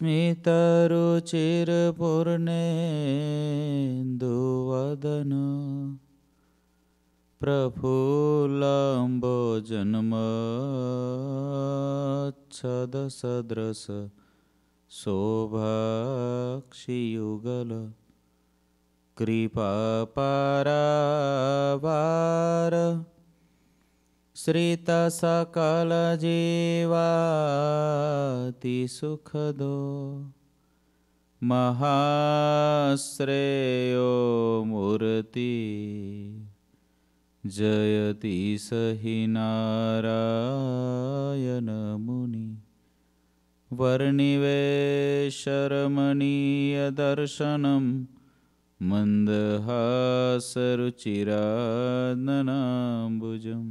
સ્મિતરુચિરપૂર્ણેન્દુવદન પ્રફુલ્લંબોજન્મચ્છદસદ્રસ શોભાક્ષિયુગલ કૃપાપારાવાર श्रितसकलजीवातिसुखदो सुखदो महाश्रेयो मूर्ति जयति स हि नारायनमुनि वर्णिवेशरमणीयदर्शनं ननाम्बुजम्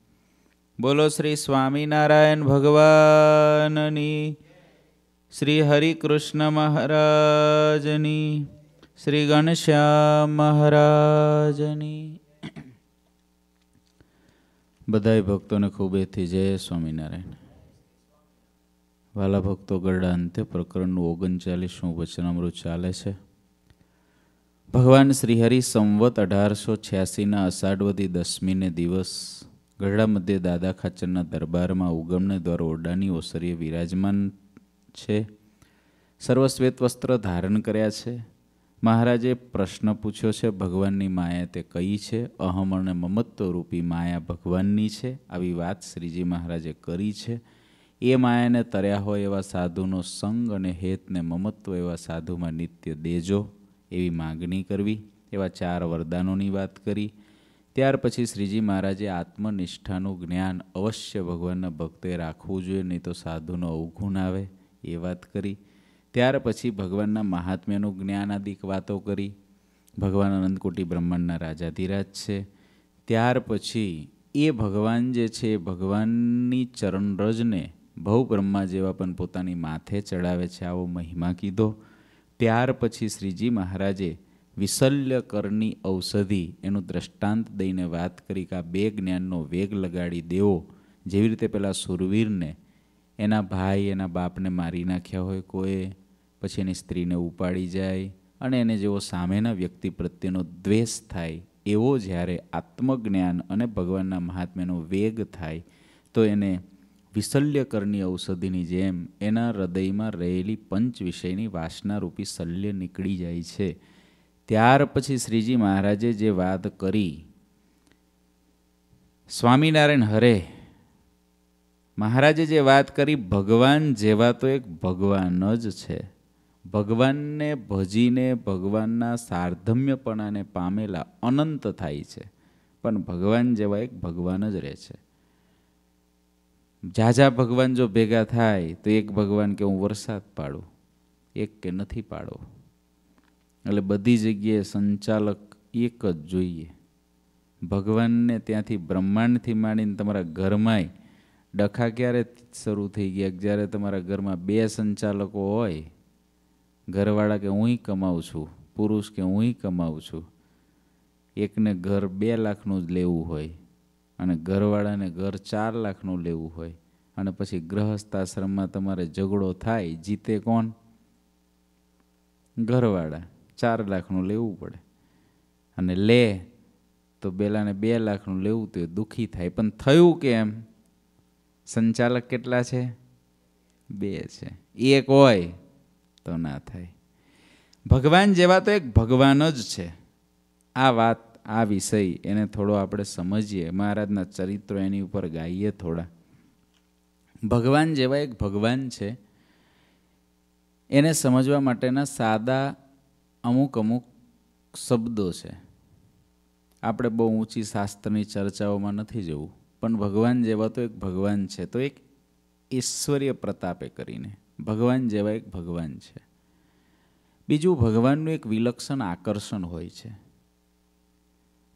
બોલો શ્રી સ્વામિનારાયણ ભગવાનની શ્રી હરિકૃષ્ણ મહારાજની શ્રી ઘનશ્યામ મહારાજની બધાય ભક્તોને ખૂબેથી જય સ્વામિનારાયણ વાલા ભક્તો ગરડા અંતે પ્રકરણનું ઓગણચાલીસનું વચનામૃત ચાલે છે ભગવાન શ્રી હરિ સંવત અઢારસો છ્યાસીના અષાઢવદી દસમીને દિવસ ગઢડા મધ્યે દાદા ખાચરના દરબારમાં ઉગમને દ્વારા ઓરડાની ઓસરીએ વિરાજમાન છે સર્વશ્વેત વસ્ત્ર ધારણ કર્યા છે મહારાજે પ્રશ્ન પૂછ્યો છે ભગવાનની માયા તે કઈ છે અહમ અને મમત્વ રૂપી માયા ભગવાનની છે આવી વાત શ્રીજી મહારાજે કરી છે એ માયાને તર્યા હોય એવા સાધુનો સંગ અને હેતને મમત્વ એવા સાધુમાં નિત્ય દેજો એવી માગણી કરવી એવા ચાર વરદાનોની વાત કરી ત્યાર પછી શ્રીજી મહારાજે આત્મનિષ્ઠાનું જ્ઞાન અવશ્ય ભગવાનના ભક્તે રાખવું જોઈએ નહીં તો સાધુનો અવગુણ આવે એ વાત કરી ત્યાર પછી ભગવાનના મહાત્મ્યનું જ્ઞાન આદિક વાતો કરી ભગવાન અનંતકોટી બ્રહ્માંડના રાજાધિરાજ છે ત્યાર પછી એ ભગવાન જે છે એ ભગવાનની ચરણરજને ભવ બ્રહ્મા જેવા પણ પોતાની માથે ચડાવે છે આવો મહિમા કીધો ત્યાર પછી શ્રીજી મહારાજે વિશલ્યકરની ઔષધિ એનું દ્રષ્ટાંત દઈને વાત કરી કે આ બે જ્ઞાનનો વેગ લગાડી દેવો જેવી રીતે પેલા સુરવીરને એના ભાઈ એના બાપને મારી નાખ્યા હોય કોઈએ પછી એની સ્ત્રીને ઉપાડી જાય અને એને જેવો સામેના વ્યક્તિ પ્રત્યેનો દ્વેષ થાય એવો જ્યારે આત્મજ્ઞાન અને ભગવાનના મહાત્મ્યનો વેગ થાય તો એને વિશલ્યકરની ઔષધિની જેમ એના હૃદયમાં રહેલી પંચ વિષયની વાસનારૂપી શલ્ય નીકળી જાય છે ત્યાર પછી શ્રીજી મહારાજે જે વાત કરી સ્વામિનારાયણ હરે મહારાજે જે વાત કરી ભગવાન જેવા તો એક ભગવાન જ છે ભગવાનને ભજીને ભગવાનના સાર્ધમ્યપણાને પામેલા અનંત થાય છે પણ ભગવાન જેવા એક ભગવાન જ રહે છે ઝાઝા ભગવાન જો ભેગા થાય તો એક ભગવાન કે હું વરસાદ પાડું એક કે નથી પાડું એટલે બધી જગ્યાએ સંચાલક એક જ જોઈએ ભગવાનને ત્યાંથી બ્રહ્માંડથી માંડીને તમારા ઘરમાંય ડખા ક્યારે શરૂ થઈ ગયા જ્યારે તમારા ઘરમાં બે સંચાલકો હોય ઘરવાળા કે હું કમાઉં છું પુરુષ કે હું કમાઉં છું એકને ઘર બે લાખનું જ લેવું હોય અને ઘરવાળાને ઘર ચાર લાખનું લેવું હોય અને પછી ગ્રહસ્થાશ્રમમાં તમારે ઝઘડો થાય જીતે કોણ ઘરવાળા ચાર લાખનું લેવું પડે અને લે તો બેલાને બે લાખનું લેવું તો એ દુઃખી થાય પણ થયું કેમ સંચાલક કેટલા છે બે છે એક હોય તો ના થાય ભગવાન જેવા તો એક ભગવાન જ છે આ વાત આ વિષય એને થોડો આપણે સમજીએ મહારાજના ચરિત્રો એની ઉપર ગાઈએ થોડા ભગવાન જેવા એક ભગવાન છે એને સમજવા માટેના સાદા અમુક અમુક શબ્દો છે આપણે બહુ ઊંચી શાસ્ત્રની ચર્ચાઓમાં નથી જવું પણ ભગવાન જેવા તો એક ભગવાન છે તો એક ઈશ્વરીય પ્રતાપે કરીને ભગવાન જેવા એક ભગવાન છે બીજું ભગવાનનું એક વિલક્ષણ આકર્ષણ હોય છે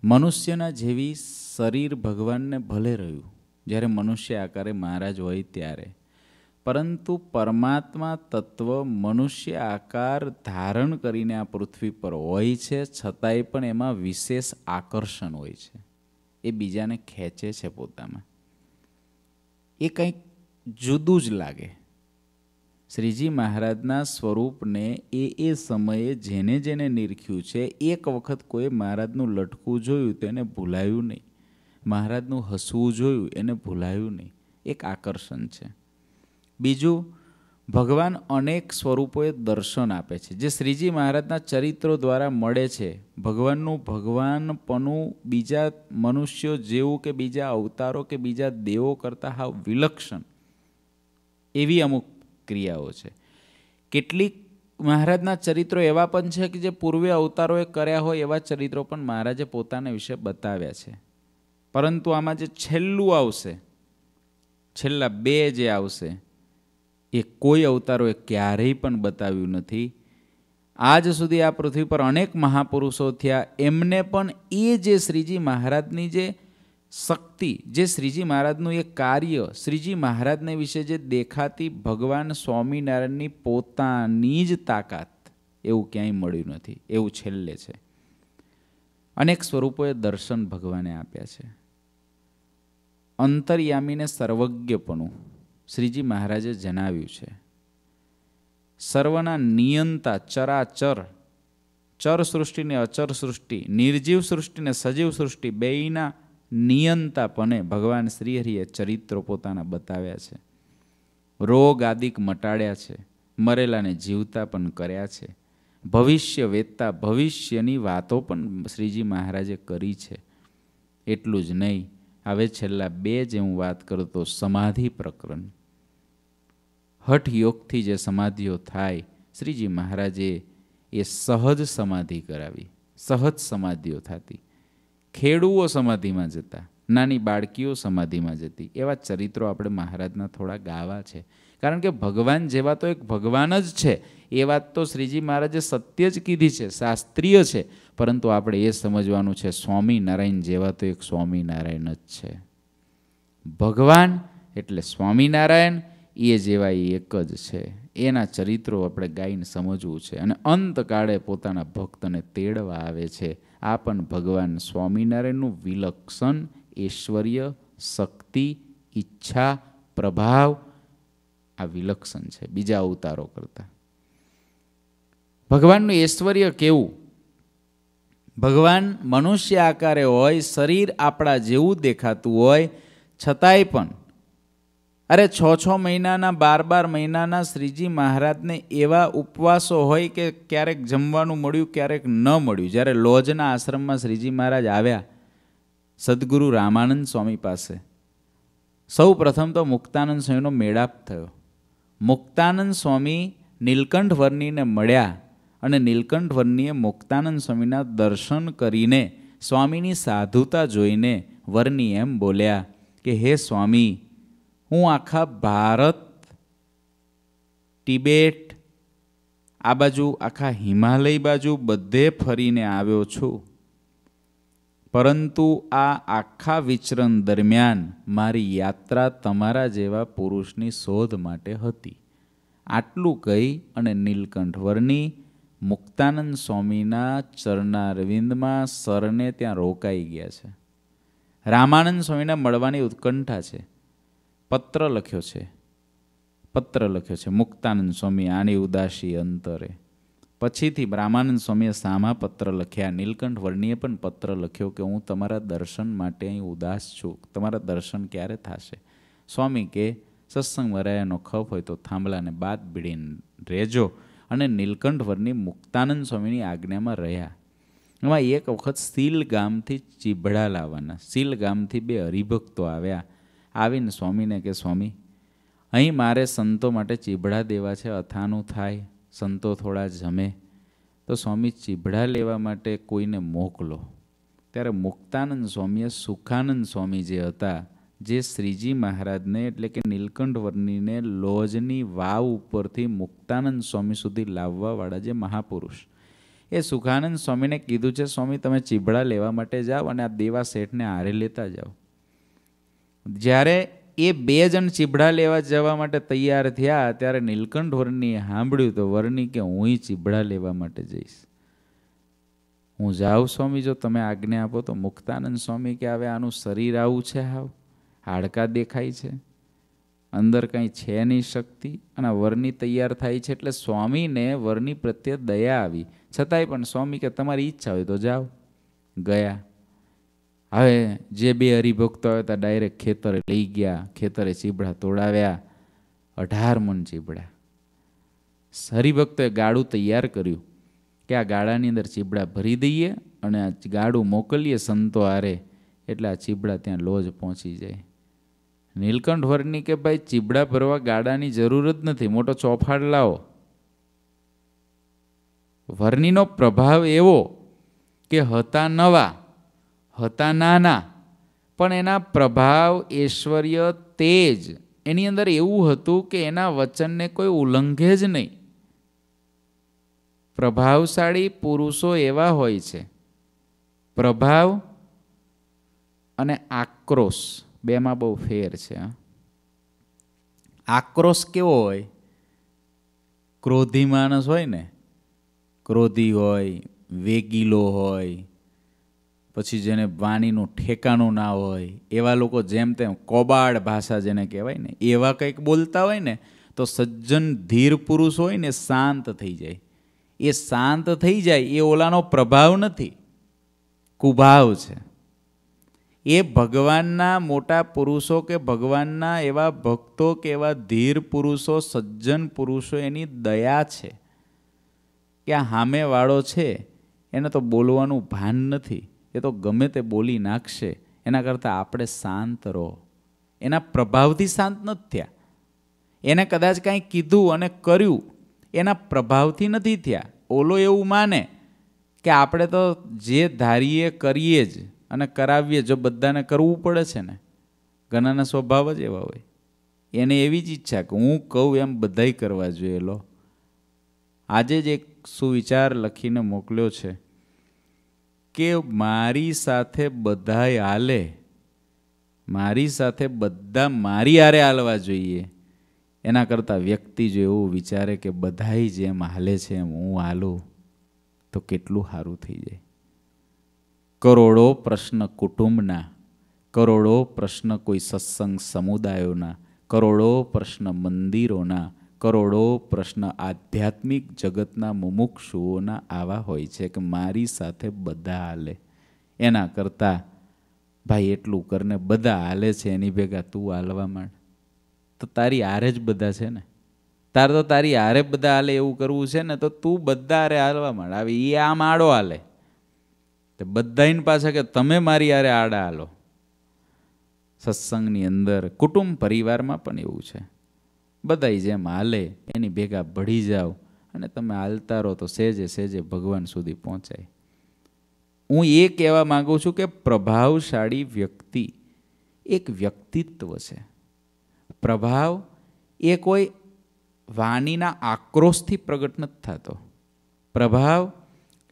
મનુષ્યના જેવી શરીર ભગવાનને ભલે રહ્યું જ્યારે મનુષ્ય આકારે મહારાજ હોય ત્યારે પરંતુ પરમાત્મા તત્વ મનુષ્ય આકાર ધારણ કરીને આ પૃથ્વી પર હોય છે છતાંય પણ એમાં વિશેષ આકર્ષણ હોય છે એ બીજાને ખેંચે છે પોતામાં એ કંઈક જુદું જ લાગે શ્રીજી મહારાજના સ્વરૂપને એ એ સમયે જેને જેને નિરખ્યું છે એક વખત કોઈ મહારાજનું લટકવું જોયું તો એને ભૂલાયું નહીં મહારાજનું હસવું જોયું એને ભૂલાયું નહીં એક આકર્ષણ છે બીજું ભગવાન અનેક સ્વરૂપોએ દર્શન આપે છે જે શ્રીજી મહારાજના ચરિત્રો દ્વારા મળે છે ભગવાનનું ભગવાનપણું બીજા મનુષ્યો જેવું કે બીજા અવતારો કે બીજા દેવો કરતાં હાવ વિલક્ષણ એવી અમુક ક્રિયાઓ છે કેટલીક મહારાજના ચરિત્રો એવા પણ છે કે જે પૂર્વે અવતારોએ કર્યા હોય એવા ચરિત્રો પણ મહારાજે પોતાના વિશે બતાવ્યા છે પરંતુ આમાં જે છેલ્લું આવશે છેલ્લા બે જે આવશે એ કોઈ અવતારોએ ક્યારેય પણ બતાવ્યું નથી આજ સુધી આ પૃથ્વી પર અનેક મહાપુરુષો થયા એમને પણ એ જે શ્રીજી મહારાજની જે શક્તિ જે શ્રીજી મહારાજનું એ કાર્ય શ્રીજી મહારાજને વિશે જે દેખાતી ભગવાન સ્વામિનારાયણની પોતાની જ તાકાત એવું ક્યાંય મળ્યું નથી એવું છેલ્લે છે અનેક સ્વરૂપોએ દર્શન ભગવાને આપ્યા છે અંતર્યામીને સર્વજ્ઞપણું શ્રીજી મહારાજે જણાવ્યું છે સર્વના નિયંતા ચરાચર ચર સૃષ્ટિને અચર સૃષ્ટિ નિર્જીવ સૃષ્ટિને સજીવ સૃષ્ટિ બેયના નિયંતાપણે ભગવાન શ્રીહરિએ ચરિત્રો પોતાના બતાવ્યા છે રોગ આદિક મટાડ્યા છે મરેલાને જીવતા પણ કર્યા છે ભવિષ્ય વેતતા ભવિષ્યની વાતો પણ શ્રીજી મહારાજે કરી છે એટલું જ નહીં હવે છેલ્લા બે જે હું વાત કરું તો સમાધિ પ્રકરણ હઠ યોગથી જે સમાધિઓ થાય શ્રીજી મહારાજે એ સહજ સમાધિ કરાવી સહજ સમાધિઓ થતી ખેડૂઓ સમાધિમાં જતા નાની બાળકીઓ સમાધિમાં જતી એવા ચરિત્રો આપણે મહારાજના થોડા ગાવા છે કારણ કે ભગવાન જેવા તો એક ભગવાન જ છે એ વાત તો શ્રીજી મહારાજે સત્ય જ કીધી છે શાસ્ત્રીય છે પરંતુ આપણે એ સમજવાનું છે સ્વામિનારાયણ જેવા તો એક સ્વામિનારાયણ જ છે ભગવાન એટલે સ્વામિનારાયણ એ જેવા એ એક જ છે એના ચરિત્રો આપણે ગાઈને સમજવું છે અને અંતકાળે પોતાના ભક્તને તેડવા આવે છે આ પણ ભગવાન સ્વામિનારાયણનું વિલક્ષણ ઐશ્વર્ય શક્તિ ઈચ્છા પ્રભાવ આ વિલક્ષણ છે બીજા અવતારો કરતાં ભગવાનનું ઐશ્વર્ય કેવું ભગવાન મનુષ્ય આકારે હોય શરીર આપણા જેવું દેખાતું હોય છતાંય પણ અરે છ છ મહિનાના બાર બાર મહિનાના શ્રીજી મહારાજને એવા ઉપવાસો હોય કે ક્યારેક જમવાનું મળ્યું ક્યારેક ન મળ્યું જ્યારે લોજના આશ્રમમાં શ્રીજી મહારાજ આવ્યા સદગુરુ રામાનંદ સ્વામી પાસે સૌ પ્રથમ તો મુક્તાનંદ સ્વામીનો મેળાપ થયો મુક્તાનંદ સ્વામી નીલકંઠ વર્ણીને મળ્યા અને નીલકંઠ વર્ણીએ મુક્તાનંદ સ્વામીના દર્શન કરીને સ્વામીની સાધુતા જોઈને વર્ણી એમ બોલ્યા કે હે સ્વામી હું આખા ભારત તિબેટ આ બાજુ આખા હિમાલય બાજુ બધે ફરીને આવ્યો છું પરંતુ આ આખા વિચરણ દરમિયાન મારી યાત્રા તમારા જેવા પુરુષની શોધ માટે હતી આટલું કહી અને નીલકંઠ વર્ણી મુક્તાનંદ સ્વામીના ચરણારવિંદમાં સરને ત્યાં રોકાઈ ગયા છે રામાનંદ સ્વામીના મળવાની ઉત્કંઠા છે પત્ર લખ્યો છે પત્ર લખ્યો છે મુક્તાનંદ સ્વામી આની ઉદાસી અંતરે પછીથી રામાનંદ સ્વામીએ સામા પત્ર લખ્યા નીલકંઠ વર્ણીએ પણ પત્ર લખ્યો કે હું તમારા દર્શન માટે અહીં ઉદાસ છું તમારા દર્શન ક્યારે થશે સ્વામી કે સત્સંગ વરાયાનો ખપ હોય તો થાંભલાને બાદ ભીડીને રહેજો અને નીલકંઠવરની મુક્તાનંદ સ્વામીની આજ્ઞામાં રહ્યા એમાં એક વખત સીલ ગામથી ચીભડા લાવવાના સીલ ગામથી બે હરિભક્તો આવ્યા આવીને સ્વામીને કે સ્વામી અહીં મારે સંતો માટે ચીભડા દેવા છે અથાનું થાય સંતો થોડા જમે તો સ્વામી ચીભડા લેવા માટે કોઈને મોકલો ત્યારે મુક્તાનંદ સ્વામીએ સુખાનંદ સ્વામી જે હતા જે શ્રીજી મહારાજને એટલે કે નીલકંઠ વર્ણીને લોજની વાવ ઉપરથી મુક્તાનંદ સ્વામી સુધી લાવવાવાળા જે મહાપુરુષ એ સુખાનંદ સ્વામીને કીધું છે સ્વામી તમે ચીબડા લેવા માટે જાઓ અને આ દેવા શેઠને આરે લેતા જાઓ જ્યારે એ બે જણ ચીબડા લેવા જવા માટે તૈયાર થયા ત્યારે નીલકંઠ વર્ણીએ સાંભળ્યું તો વરની કે હું ચીબડા લેવા માટે જઈશ હું જાઉં સ્વામી જો તમે આજ્ઞા આપો તો મુક્તાનંદ સ્વામી કે હવે આનું શરીર આવું છે હાવ હાડકાં દેખાય છે અંદર કંઈ છે નહીં શક્તિ અને વરની તૈયાર થાય છે એટલે સ્વામીને વરની પ્રત્યે દયા આવી છતાંય પણ સ્વામી કે તમારી ઈચ્છા હોય તો જાઓ ગયા હવે જે બે હરિભક્તો આવ્યા હતા ડાયરેક્ટ ખેતરે લઈ ગયા ખેતરે ચીબડા તોડાવ્યા અઢાર મન ચીબડા હરિભક્તોએ ગાડું તૈયાર કર્યું કે આ ગાડાની અંદર ચીબડા ભરી દઈએ અને આ ગાડું મોકલીએ સંતો આરે એટલે આ ચીબડા ત્યાં લોજ પહોંચી જાય નીલકંઠ વરની કે ભાઈ ચીબડા ભરવા ગાડાની જરૂર જ નથી મોટો ચોફાડ લાવો વર્ણીનો પ્રભાવ એવો કે હતા નવા હતા નાના પણ એના પ્રભાવ ઐશ્વર્ય તેજ એની અંદર એવું હતું કે એના વચનને કોઈ ઉલ્લંઘે જ નહીં પ્રભાવશાળી પુરુષો એવા હોય છે પ્રભાવ અને આક્રોશ બેમાં બહુ ફેર છે આક્રોશ કેવો હોય ક્રોધી માણસ હોય ને ક્રોધી હોય વેગીલો હોય પછી જેને વાણીનું ઠેકાણું ના હોય એવા લોકો જેમ તેમ કોબાડ ભાષા જેને કહેવાય ને એવા કંઈક બોલતા હોય ને તો સજ્જન ધીર પુરુષ હોય ને શાંત થઈ જાય એ શાંત થઈ જાય એ ઓલાનો પ્રભાવ નથી કુભાવ છે એ ભગવાનના મોટા પુરુષો કે ભગવાનના એવા ભક્તો કે એવા ધીર પુરુષો સજ્જન પુરુષો એની દયા છે કે આ સામેવાળો છે એને તો બોલવાનું ભાન નથી એ તો ગમે તે બોલી નાખશે એના કરતાં આપણે શાંત રહો એના પ્રભાવથી શાંત નથી થયા એને કદાચ કાંઈ કીધું અને કર્યું એના પ્રભાવથી નથી થયા ઓલો એવું માને કે આપણે તો જે ધારીએ કરીએ જ અને કરાવીએ જો બધાને કરવું પડે છે ને ઘણાના સ્વભાવ જ એવા હોય એને એવી જ ઈચ્છા કે હું કહું એમ બધાય કરવા જોઈએ લો આજે જ એક સુવિચાર લખીને મોકલ્યો છે કે મારી સાથે બધાય હાલે મારી સાથે બધા મારી આરે હાલવા જોઈએ એના કરતાં વ્યક્તિ જો એવું વિચારે કે બધાય જેમ હાલે છે એમ હું હાલું તો કેટલું સારું થઈ જાય કરોડો પ્રશ્ન કુટુંબના કરોડો પ્રશ્ન કોઈ સત્સંગ સમુદાયોના કરોડો પ્રશ્ન મંદિરોના કરોડો પ્રશ્ન આધ્યાત્મિક જગતના મુમુક્ષુઓના આવા હોય છે કે મારી સાથે બધા હાલે એના કરતાં ભાઈ એટલું કરીને બધા હાલે છે એની ભેગા તું હાલવા માંડ તો તારી આરે જ બધા છે ને તારે તો તારી આરે બધા હાલે એવું કરવું છે ને તો તું બધા આરે હાલવા માંડ આવી એ આ માળો હાલે તે બધાની પાસે કે તમે મારી યારે આડા હાલો સત્સંગની અંદર કુટુંબ પરિવારમાં પણ એવું છે બધાય જેમ હાલે એની ભેગા ભળી જાઓ અને તમે હાલતા રહો તો સેજે સેજે ભગવાન સુધી પહોંચાય હું એ કહેવા માગું છું કે પ્રભાવશાળી વ્યક્તિ એક વ્યક્તિત્વ છે પ્રભાવ એ કોઈ વાણીના આક્રોશથી પ્રગટ નથી થતો પ્રભાવ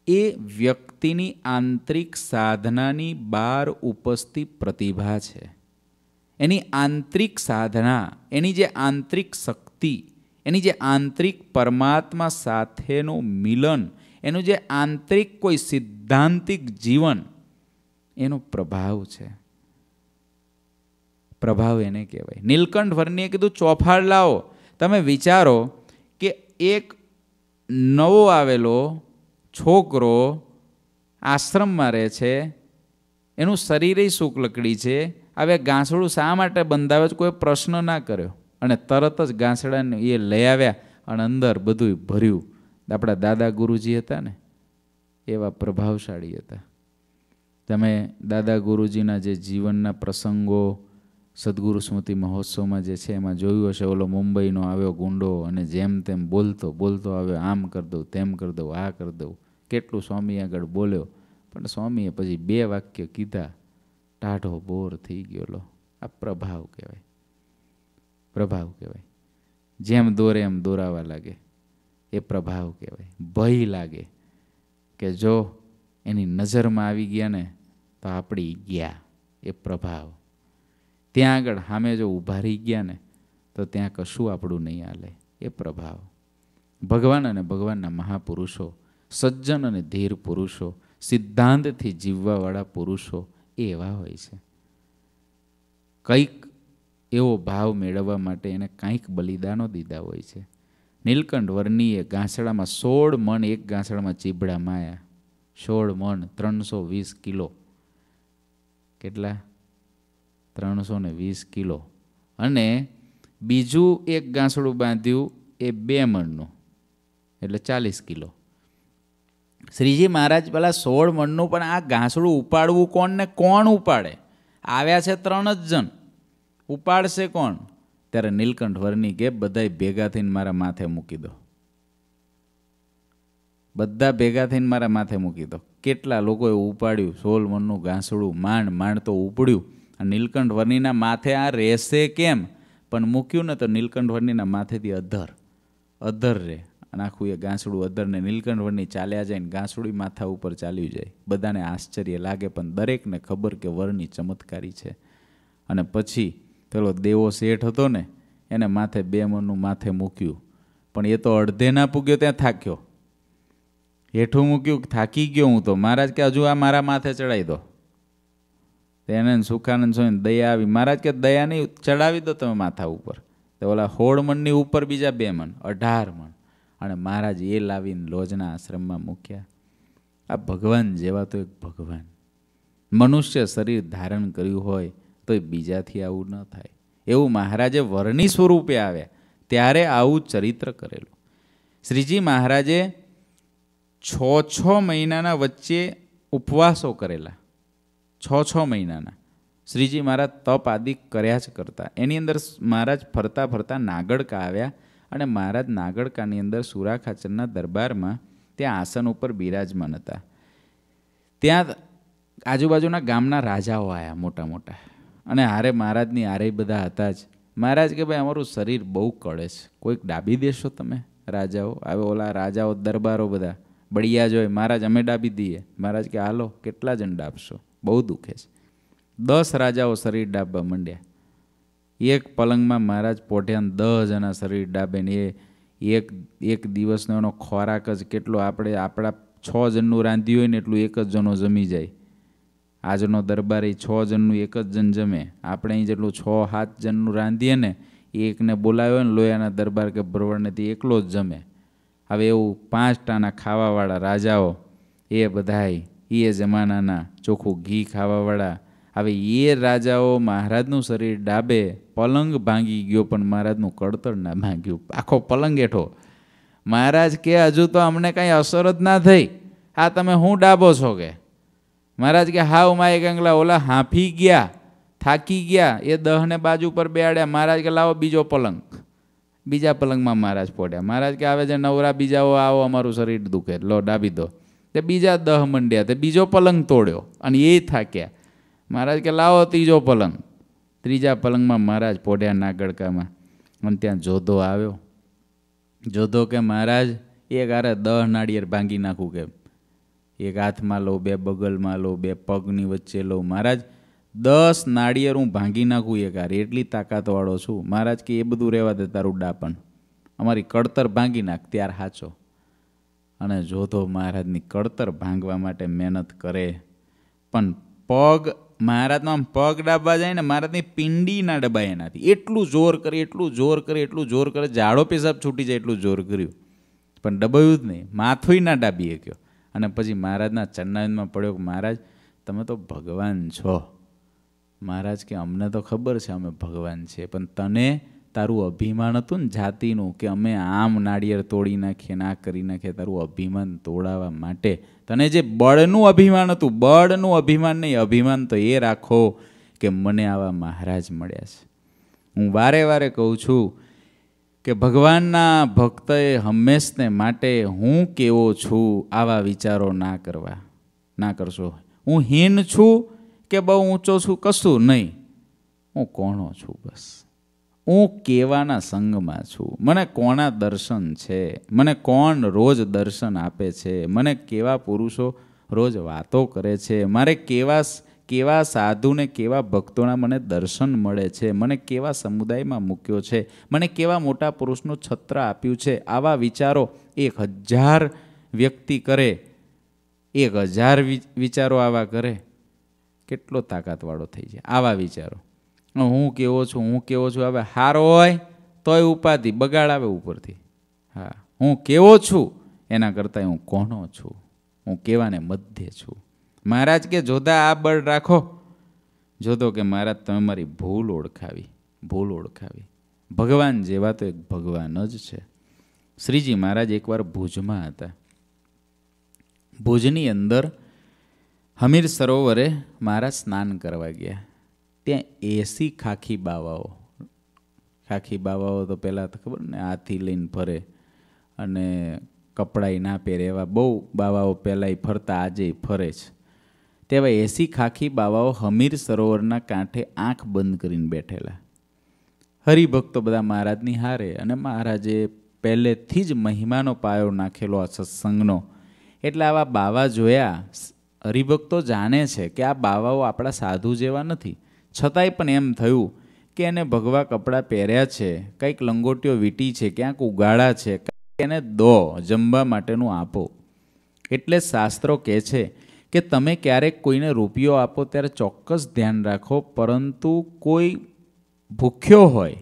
એ વ્યક્તિની આંતરિક સાધનાની બહાર ઉપસ્થિત પ્રતિભા છે એની આંતરિક સાધના એની જે આંતરિક શક્તિ એની જે આંતરિક પરમાત્મા સાથેનું મિલન એનું જે આંતરિક કોઈ સિદ્ધાંતિક જીવન એનો પ્રભાવ છે પ્રભાવ એને કહેવાય નીલકંઠ વર્ણીએ કીધું ચોફાડ લાવો તમે વિચારો કે એક નવો આવેલો છોકરો આશ્રમમાં રહે છે એનું શરીરે સુખ લકડી છે હવે ગાંસડું શા માટે બંધાવે છે કોઈ પ્રશ્ન ના કર્યો અને તરત જ ઘાસડાને એ લઈ આવ્યા અને અંદર બધું ભર્યું આપણા દાદા ગુરુજી હતા ને એવા પ્રભાવશાળી હતા તમે દાદા ગુરુજીના જે જીવનના પ્રસંગો સદગુરુ સ્મૃતિ મહોત્સવમાં જે છે એમાં જોયું હશે ઓલો મુંબઈનો આવ્યો ગુંડો અને જેમ તેમ બોલતો બોલતો આવ્યો આમ કરી દઉં તેમ કરી દઉં આ કરી દઉં કેટલું સ્વામી આગળ બોલ્યો પણ સ્વામીએ પછી બે વાક્ય કીધા ટાઢો બોર થઈ ગયો આ પ્રભાવ કહેવાય પ્રભાવ કહેવાય જેમ દોરે એમ દોરાવા લાગે એ પ્રભાવ કહેવાય ભય લાગે કે જો એની નજરમાં આવી ગયા ને તો આપણી ગયા એ પ્રભાવ ત્યાં આગળ સામે જો ઊભા રહી ગયા ને તો ત્યાં કશું આપણું નહીં હાલે એ પ્રભાવ ભગવાન અને ભગવાનના મહાપુરુષો સજ્જન અને ધીર પુરુષો સિદ્ધાંતથી જીવવાવાળા પુરુષો એ એવા હોય છે કંઈક એવો ભાવ મેળવવા માટે એને કાંઈક બલિદાનો દીધા હોય છે નીલકંઠ વર્ણીએ ઘાસડામાં સોળ મણ એક ઘાસડામાં ચીબડા માયા સોળ મણ ત્રણસો વીસ કિલો કેટલા ત્રણસો ને વીસ કિલો અને બીજું એક ઘાસડું બાંધ્યું એ બે મણનું એટલે ચાલીસ કિલો શ્રીજી મહારાજ પેલા સોળ મણનું પણ આ ઘાસડું ઉપાડવું કોણને કોણ ઉપાડે આવ્યા છે ત્રણ જ જણ ઉપાડશે કોણ ત્યારે નીલકંઠ વર્ની કે બધા ભેગા થઈને મારા માથે મૂકી દો બધા ભેગા થઈને મારા માથે મૂકી દો કેટલા લોકોએ ઉપાડ્યું સોળ મણનું ઘાસડું માંડ માંડ તો ઉપડ્યું અને નીલકંઠ વર્નીના માથે આ રહેશે કેમ પણ મૂક્યું ને તો નીલકંઠ વર્નીના માથેથી અધર અધર રહે અને આખું એ ગાંસડું અધરને નીલકંઠવળની ચાલ્યા જાય ને ગાંસડી માથા ઉપર ચાલ્યું જાય બધાને આશ્ચર્ય લાગે પણ દરેકને ખબર કે વરની ચમત્કારી છે અને પછી પેલો દેવો શેઠ હતો ને એને માથે બે મનનું માથે મૂક્યું પણ એ તો અડધે ના પૂગ્યો ત્યાં થાક્યો હેઠું મૂક્યું થાકી ગયો હું તો મહારાજ કે હજુ આ મારા માથે ચડાવી દો તેને સુખાનંદ સ્વામી દયા આવી મહારાજ કે દયા નહીં ચડાવી દો તમે માથા ઉપર તો ઓલા હોળ મનની ઉપર બીજા બે મન અઢાર મણ અને મહારાજ એ લાવીને લોજના આશ્રમમાં મૂક્યા આ ભગવાન જેવા તો એક ભગવાન મનુષ્ય શરીર ધારણ કર્યું હોય તો એ બીજાથી આવું ન થાય એવું મહારાજે વરની સ્વરૂપે આવ્યા ત્યારે આવું ચરિત્ર કરેલું શ્રીજી મહારાજે છ છ મહિનાના વચ્ચે ઉપવાસો કરેલા છ છ મહિનાના શ્રીજી મહારાજ તપ આદિ કર્યા જ કરતા એની અંદર મહારાજ ફરતા ફરતા નાગડકા આવ્યા અને મહારાજ નાગડકાની અંદર સુરાખાચરના દરબારમાં ત્યાં આસન ઉપર બિરાજમાન હતા ત્યાં આજુબાજુના ગામના રાજાઓ આવ્યા મોટા મોટા અને હારે મહારાજની હારે બધા હતા જ મહારાજ કે ભાઈ અમારું શરીર બહુ કળે છે કોઈક ડાબી દેશો તમે રાજાઓ આવે ઓલા રાજાઓ દરબારો બધા બળિયા જોય મહારાજ અમે ડાબી દઈએ મહારાજ કે હાલો કેટલા જણ ડાબશો બહુ દુઃખે છે દસ રાજાઓ શરીર ડાબવા માંડ્યા એક પલંગમાં મહારાજ પોઢિયાન દહ જણા શરીર ડાબે ને એ એક એક દિવસનો એનો ખોરાક જ કેટલો આપણે આપણા છ જણનું રાંધ્યું હોય ને એટલું એક જ જણો જમી જાય આજનો દરબાર એ છ જણનું એક જ જણ જમે આપણે અહીં જેટલું છ સાત જણનું રાંધીએ ને એકને બોલાવ્યો ને લોયાના દરબાર કે ભ્રવણને તે એકલો જ જમે હવે એવું પાંચ ટાણા ખાવાવાળા રાજાઓ એ બધાય એ જમાનાના ચોખ્ખું ઘી ખાવાવાળા હવે એ રાજાઓ મહારાજનું શરીર ડાબે પલંગ ભાંગી ગયો પણ મહારાજનું કળતર ના ભાંગ્યું આખો પલંગ હેઠો મહારાજ કે હજુ તો અમને કાંઈ અસર જ ના થઈ હા તમે હું ડાબો છો કે મહારાજ કે હાવ માય કંગલા ઓલા હાંફી ગયા થાકી ગયા એ દહને બાજુ પર બેહાડ્યા મહારાજ કે લાવો બીજો પલંગ બીજા પલંગમાં મહારાજ પોડ્યા મહારાજ કે આવે છે નવરા બીજાઓ આવો અમારું શરીર દુખે લો ડાબી દો તે બીજા દહ મંડ્યા તે બીજો પલંગ તોડ્યો અને એ થાક્યા મહારાજ કે લાવો ત્રીજો પલંગ ત્રીજા પલંગમાં મહારાજ પોઢ્યા નાગડકામાં અને ત્યાં જોધો આવ્યો જોધો કે મહારાજ એક આરે દહ નાળિયેર ભાંગી નાખું કેમ એક હાથમાં લો બે બગલમાં લો બે પગની વચ્ચે લો મહારાજ દસ નાળિયેર હું ભાંગી નાખું એક હારે એટલી તાકાતવાળો છું મહારાજ કે એ બધું રહેવા દે તારું ડાપણ અમારી કડતર ભાંગી નાખ ત્યાર હાચો અને જોધો મહારાજની કડતર ભાંગવા માટે મહેનત કરે પણ પગ મહારાજમાં આમ પગ ડાબવા જાય ને મહારાજની પિંડીના ના ડબાય એનાથી એટલું જોર કરે એટલું જોર કરે એટલું જોર કરે ઝાડો પેશાબ છૂટી જાય એટલું જોર કર્યું પણ ડબાયું જ નહીં માથુંય ના ડાબીએ ગયો અને પછી મહારાજના ચરણાયનમાં પડ્યો કે મહારાજ તમે તો ભગવાન છો મહારાજ કે અમને તો ખબર છે અમે ભગવાન છીએ પણ તને તારું અભિમાન હતું ને જાતિનું કે અમે આમ નાળિયેર તોડી નાખીએ ના કરી નાખીએ તારું અભિમાન તોડાવવા માટે તને જે બળનું અભિમાન હતું બળનું અભિમાન નહીં અભિમાન તો એ રાખો કે મને આવા મહારાજ મળ્યા છે હું વારે વારે કહું છું કે ભગવાનના ભક્તએ હંમેશને માટે હું કેવો છું આવા વિચારો ના કરવા ના કરશો હું હીન છું કે બહુ ઊંચો છું કશું નહીં હું કોણો છું બસ હું કેવાના સંગમાં છું મને કોના દર્શન છે મને કોણ રોજ દર્શન આપે છે મને કેવા પુરુષો રોજ વાતો કરે છે મારે કેવા કેવા સાધુને કેવા ભક્તોના મને દર્શન મળે છે મને કેવા સમુદાયમાં મૂક્યો છે મને કેવા મોટા પુરુષનું છત્ર આપ્યું છે આવા વિચારો એક હજાર વ્યક્તિ કરે એક હજાર વિચારો આવા કરે કેટલો તાકાતવાળો થઈ જાય આવા વિચારો હું કેવો છું હું કેવો છું હવે હારો હોય તોય ઉપાધિ બગાડ આવે ઉપરથી હા હું કેવો છું એના કરતાં હું કોનો છું હું કેવાને મધ્ય છું મહારાજ કે જોધા આ બળ રાખો જોતો કે મહારાજ તમે મારી ભૂલ ઓળખાવી ભૂલ ઓળખાવી ભગવાન જેવા તો એક ભગવાન જ છે શ્રીજી મહારાજ એકવાર ભુજમાં હતા ભુજની અંદર હમીર સરોવરે મારા સ્નાન કરવા ગયા ત્યાં એસી ખાખી બાવાઓ ખાખી બાવાઓ તો પહેલાં તો ખબર ને હાથી લઈને ફરે અને કપડાય ના પહેરે એવા બહુ બાવાઓ પહેલાંય ફરતા આજે ફરે છે તેવા એસી ખાખી બાવાઓ હમીર સરોવરના કાંઠે આંખ બંધ કરીને બેઠેલા હરિભક્તો બધા મહારાજની હારે અને મહારાજે પહેલેથી જ મહિમાનો પાયો નાખેલો આ સત્સંગનો એટલે આવા બાવા જોયા હરિભક્તો જાણે છે કે આ બાવાઓ આપણા સાધુ જેવા નથી છતાંય પણ એમ થયું કે એને ભગવા કપડાં પહેર્યા છે કંઈક લંગોટીઓ વીટી છે ક્યાંક ઉગાડા છે એને દો જમવા માટેનું આપો એટલે શાસ્ત્રો કહે છે કે તમે ક્યારેક કોઈને રૂપિયો આપો ત્યારે ચોક્કસ ધ્યાન રાખો પરંતુ કોઈ ભૂખ્યો હોય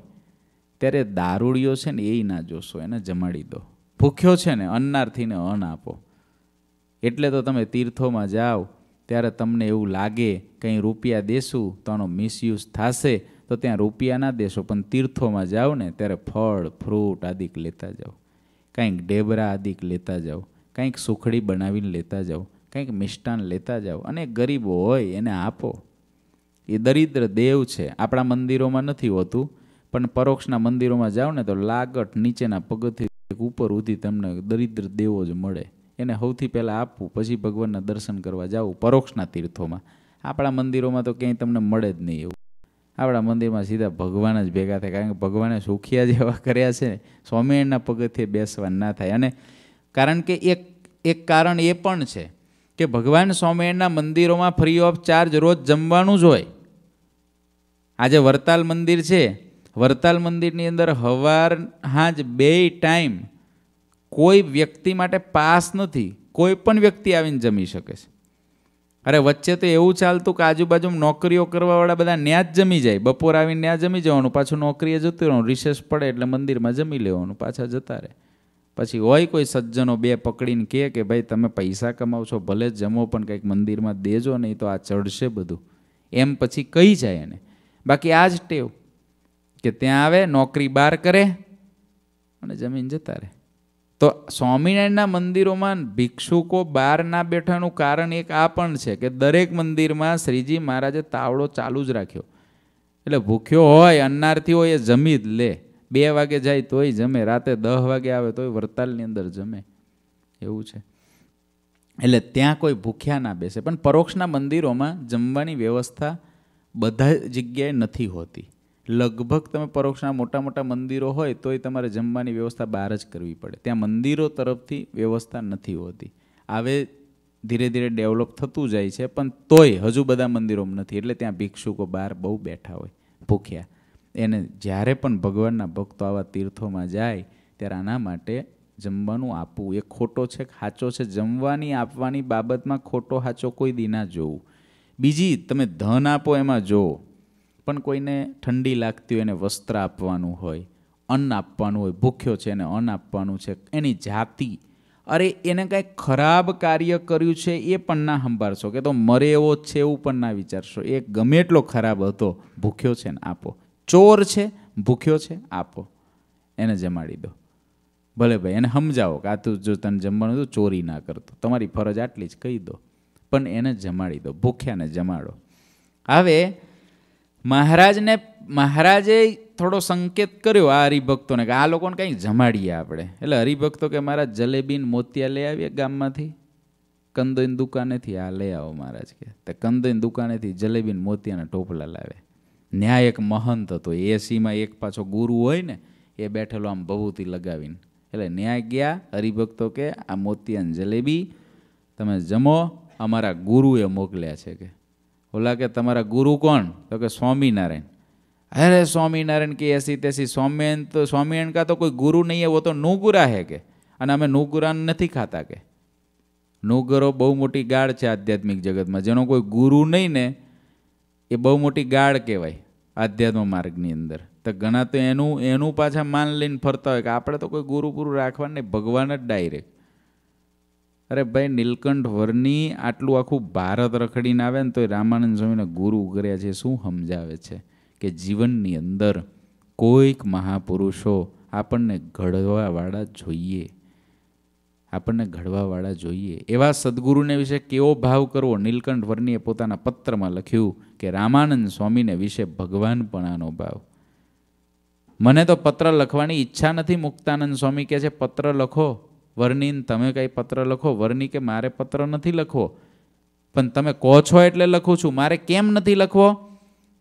ત્યારે દારૂડિયો છે ને એ ના જોશો એને જમાડી દો ભૂખ્યો છે ને અન્નારથીને અન્ન આપો એટલે તો તમે તીર્થોમાં જાઓ ત્યારે તમને એવું લાગે કંઈ રૂપિયા દેશું તો આનો મિસયુઝ થશે તો ત્યાં રૂપિયા ના દેશો પણ તીર્થોમાં જાઓ ને ત્યારે ફળ ફ્રૂટ આદિક લેતા જાઓ કંઈક ડેબરા આદિક લેતા જાઓ કંઈક સુખડી બનાવીને લેતા જાઓ કંઈક મિષ્ટાન લેતા જાઓ અને ગરીબો હોય એને આપો એ દરિદ્ર દેવ છે આપણા મંદિરોમાં નથી હોતું પણ પરોક્ષના મંદિરોમાં જાઓ ને તો લાગટ નીચેના પગથી ઉપર ઉધી તમને દરિદ્ર દેવો જ મળે એને સૌથી પહેલાં આપવું પછી ભગવાનના દર્શન કરવા જવું પરોક્ષના તીર્થોમાં આપણા મંદિરોમાં તો ક્યાંય તમને મળે જ નહીં એવું આપણા મંદિરમાં સીધા ભગવાન જ ભેગા થાય કારણ કે ભગવાને સુખિયા જેવા કર્યા છે સ્વામિનારાયણના પગથિયે બેસવા ના થાય અને કારણ કે એક એક કારણ એ પણ છે કે ભગવાન સ્વામિનારાયણના મંદિરોમાં ફ્રી ઓફ ચાર્જ રોજ જમવાનું જ હોય આજે વરતાલ મંદિર છે વરતાલ મંદિરની અંદર હવાર હાજ બે ટાઈમ કોઈ વ્યક્તિ માટે પાસ નથી કોઈ પણ વ્યક્તિ આવીને જમી શકે છે અરે વચ્ચે તો એવું ચાલતું કે આજુબાજુ નોકરીઓ કરવાવાળા બધા ન્યા જ જમી જાય બપોર આવીને ન્યા જમી જવાનું પાછું નોકરીએ જતું રહેવાનું રિસેસ પડે એટલે મંદિરમાં જમી લેવાનું પાછા જતા રહે પછી હોય કોઈ સજ્જનો બે પકડીને કહે કે ભાઈ તમે પૈસા કમાવ છો ભલે જમો પણ કંઈક મંદિરમાં દેજો નહીં તો આ ચડશે બધું એમ પછી કહી જાય એને બાકી આ જ ટેવ કે ત્યાં આવે નોકરી બહાર કરે અને જમીન જતા રહે તો સ્વામિનારાયણના મંદિરોમાં ભિક્ષુકો બહાર ના બેઠાનું કારણ એક આ પણ છે કે દરેક મંદિરમાં શ્રીજી મહારાજે તાવડો ચાલુ જ રાખ્યો એટલે ભૂખ્યો હોય અન્નારથી હોય એ જમી જ લે બે વાગે જાય તોય જમે રાતે દહ વાગે આવે તોય વરતાલની અંદર જમે એવું છે એટલે ત્યાં કોઈ ભૂખ્યા ના બેસે પણ પરોક્ષના મંદિરોમાં જમવાની વ્યવસ્થા બધા જગ્યાએ નથી હોતી લગભગ તમે પરોક્ષના મોટા મોટા મંદિરો હોય તોય તમારે જમવાની વ્યવસ્થા બહાર જ કરવી પડે ત્યાં મંદિરો તરફથી વ્યવસ્થા નથી હોતી આવે ધીરે ધીરે ડેવલપ થતું જાય છે પણ તોય હજુ બધા મંદિરોમાં નથી એટલે ત્યાં ભિક્ષુકો બહાર બહુ બેઠા હોય ભૂખ્યા એને જ્યારે પણ ભગવાનના ભક્તો આવા તીર્થોમાં જાય ત્યારે આના માટે જમવાનું આપવું એ ખોટો છે સાચો છે જમવાની આપવાની બાબતમાં ખોટો સાચો કોઈ દી ના જોવું બીજી તમે ધન આપો એમાં જોવો પણ કોઈને ઠંડી લાગતી હોય એને વસ્ત્ર આપવાનું હોય અન્ન આપવાનું હોય ભૂખ્યો છે એને અન્ન આપવાનું છે એની જાતિ અરે એને કાંઈ ખરાબ કાર્ય કર્યું છે એ પણ ના સંભાળશો કે તો મરે એવો છે એવું પણ ના વિચારશો એ ગમે એટલો ખરાબ હતો ભૂખ્યો છે ને આપો ચોર છે ભૂખ્યો છે આપો એને જમાડી દો ભલે ભાઈ એને સમજાવો કે આ તું જો તને જમવાનું હતું ચોરી ના કરતો તમારી ફરજ આટલી જ કહી દો પણ એને જમાડી દો ભૂખ્યાને જમાડો હવે મહારાજને મહારાજે થોડો સંકેત કર્યો આ હરિભક્તોને કે આ લોકોને કંઈ જમાડીએ આપણે એટલે હરિભક્તો કે મારા જલેબીન મોતિયા લઈ આવીએ ગામમાંથી કંદોઈની દુકાનેથી આ લઈ આવો મહારાજ કે તે કંદોઈની દુકાનેથી જલેબીન મોતિયાના ટોપલા લાવે ન્યાય એક મહંત હતો એસીમાં એક પાછો ગુરુ હોય ને એ બેઠેલો આમ ભભૂતિ લગાવીને એટલે ન્યાય ગયા હરિભક્તો કે આ મોતિયાની જલેબી તમે જમો અમારા ગુરુએ મોકલ્યા છે કે ઓલા કે તમારા ગુરુ કોણ તો કે સ્વામિનારાયણ અરે સ્વામિનારાયણ કે એસી તેસી સ્વામિયન તો સ્વામિયણ કા તો કોઈ ગુરુ નહીં એવો તો નુગુરા હે કે અને અમે નુગુરાન નથી ખાતા કે નુગરો બહુ મોટી ગાળ છે આધ્યાત્મિક જગતમાં જેનો કોઈ ગુરુ નહીં ને એ બહુ મોટી ગાળ કહેવાય આધ્યાત્મ માર્ગની અંદર તો ઘણા તો એનું એનું પાછા માન લઈને ફરતા હોય કે આપણે તો કોઈ ગુરુ ગુરુ રાખવા નહીં ભગવાન જ ડાયરેક્ટ અરે ભાઈ નીલકંઠ વરની આટલું આખું ભારત રખડીને આવે ને તો એ રામાનંદ સ્વામીને ગુરુ ઉગર્યા છે શું સમજાવે છે કે જીવનની અંદર કોઈક મહાપુરુષો આપણને ઘડવાવાળા જોઈએ આપણને ઘડવાવાળા જોઈએ એવા સદગુરુને વિશે કેવો ભાવ કરવો નીલકંઠ વર્ણીએ પોતાના પત્રમાં લખ્યું કે રામાનંદ સ્વામીને વિશે ભગવાનપણાનો ભાવ મને તો પત્ર લખવાની ઈચ્છા નથી મુક્તાનંદ સ્વામી કહે છે પત્ર લખો વર્નીન તમે કંઈ પત્ર લખો વર્ની કે મારે પત્ર નથી લખવો પણ તમે કહો છો એટલે લખું છું મારે કેમ નથી લખવો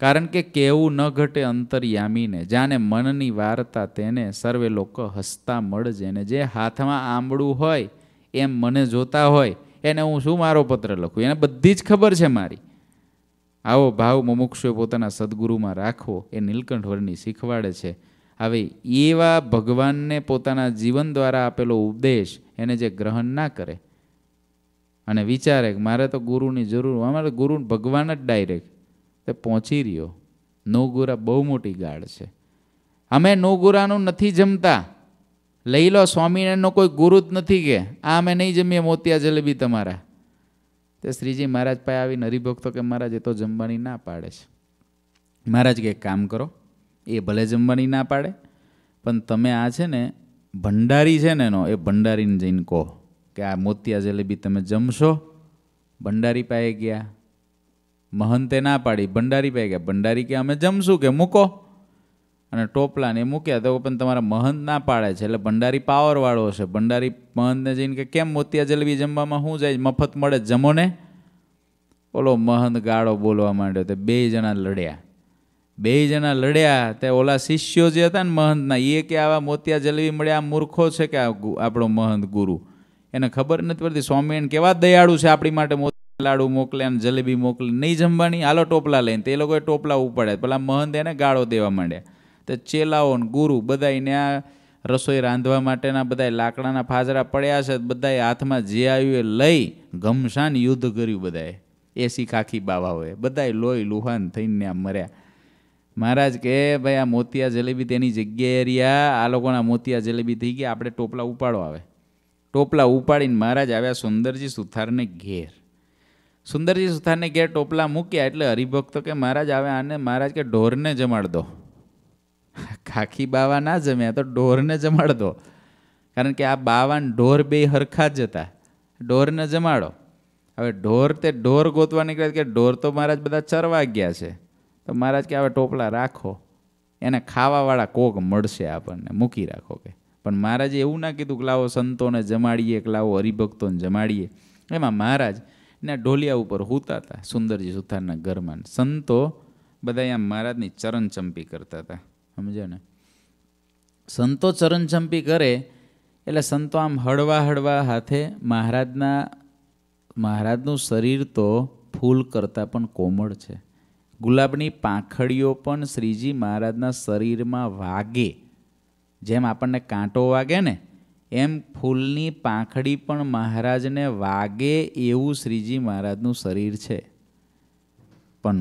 કારણ કે કેવું ન ઘટે અંતરયામીને જાને મનની વાર્તા તેને સર્વે લોકો હસતા મળજે ને જે હાથમાં આંબળું હોય એમ મને જોતા હોય એને હું શું મારો પત્ર લખું એને બધી જ ખબર છે મારી આવો ભાવ મુમુક્ષુએ પોતાના સદગુરુમાં રાખવો એ નીલકંઠ નીલકંઠવરની શીખવાડે છે હવે એવા ભગવાનને પોતાના જીવન દ્વારા આપેલો ઉપદેશ એને જે ગ્રહણ ના કરે અને વિચારે કે મારે તો ગુરુની જરૂર અમારે ગુરુ ભગવાન જ ડાયરેક્ટ તે પહોંચી રહ્યો નોગુરા બહુ મોટી ગાઢ છે અમે નોગુરાનું નથી જમતા લઈ લો સ્વામિનારાયણનો કોઈ ગુરુ જ નથી કે આ અમે નહીં જમીએ મોતિયા જલેબી તમારા તે શ્રીજી મહારાજ પાસે આવીને હરિભક્તો કે મહારાજ એ તો જમવાની ના પાડે છે મહારાજ કે એક કામ કરો એ ભલે જમવાની ના પાડે પણ તમે આ છે ને ભંડારી છે ને એનો એ ભંડારીને જઈને કહો કે આ મોતિયા જલેબી તમે જમશો ભંડારી પાસે ગયા મહંતે ના પાડી ભંડારી પાસે ગયા ભંડારી કે અમે જમશું કે મૂકો અને ટોપલાને મૂક્યા તો પણ તમારા મહંત ના પાડે છે એટલે ભંડારી પાવરવાળો હશે ભંડારી મહંતને જઈને કે કેમ મોતિયા જલેબી જમવામાં શું જાય મફત મળે જમો ને ઓલો મહંત ગાળો બોલવા માંડ્યો તે બે જણા લડ્યા બે જણા લડ્યા તે ઓલા શિષ્યો જે હતા ને મહંતના એ કે આવા મોતિયા જલવી મળ્યા આ મૂર્ખો છે કે આપણો મહંત ગુરુ એને ખબર નથી પડતી સ્વામી એને કેવા દયાળુ છે આપણી માટે મોતિયા લાડુ મોકલે અને જલેબી મોકલી નહીં જમવાની હાલો ટોપલા લઈને તે લોકોએ ટોપલા ઉપાડે પેલા મહંત એને ગાળો દેવા માંડ્યા તો ચેલાઓ ગુરુ બધા ત્યાં રસોઈ રાંધવા માટેના બધા લાકડાના ફાજરા પડ્યા છે બધાએ હાથમાં જે આવ્યું એ લઈ ઘમસાન યુદ્ધ કર્યું બધાએ એસી ખાખી બાવાઓએ બધાએ લોહી લુહાન થઈને ત્યાં મર્યા મહારાજ કે ભાઈ આ મોતિયા જલેબી તેની જગ્યાએ રહ્યા આ લોકોના મોતિયા જલેબી થઈ ગયા આપણે ટોપલા ઉપાડો આવે ટોપલા ઉપાડીને મહારાજ આવ્યા સુંદરજી સુથારને ઘેર સુંદરજી સુથારને ઘેર ટોપલા મૂક્યા એટલે હરિભક્તો કે મહારાજ આવે આને મહારાજ કે ઢોરને જમાડ દો ખાખી બાવા ના જમ્યા તો ઢોરને જમાડ દો કારણ કે આ બાવાન ઢોર બે હરખા જ હતા ઢોરને જમાડો હવે ઢોર તે ઢોર ગોતવા નીકળ્યા કે ઢોર તો મહારાજ બધા ચરવા ગયા છે તો મહારાજ કે હવે ટોપલા રાખો એને ખાવાવાળા કોક મળશે આપણને મૂકી રાખો કે પણ મહારાજે એવું ના કીધું કે લાવો સંતોને જમાડીએ કે લાવો હરિભક્તોને જમાડીએ એમાં મહારાજ એના ઢોલિયા ઉપર હૂતા હતા સુંદરજી સુથારના ઘરમાં સંતો બધા આમ મહારાજની ચરણચંપી કરતા હતા સમજો ને સંતો ચરણચંપી કરે એટલે સંતો આમ હળવા હળવા હાથે મહારાજના મહારાજનું શરીર તો ફૂલ કરતાં પણ કોમળ છે ગુલાબની પાંખડીઓ પણ શ્રીજી મહારાજના શરીરમાં વાગે જેમ આપણને કાંટો વાગે ને એમ ફૂલની પાંખડી પણ મહારાજને વાગે એવું શ્રીજી મહારાજનું શરીર છે પણ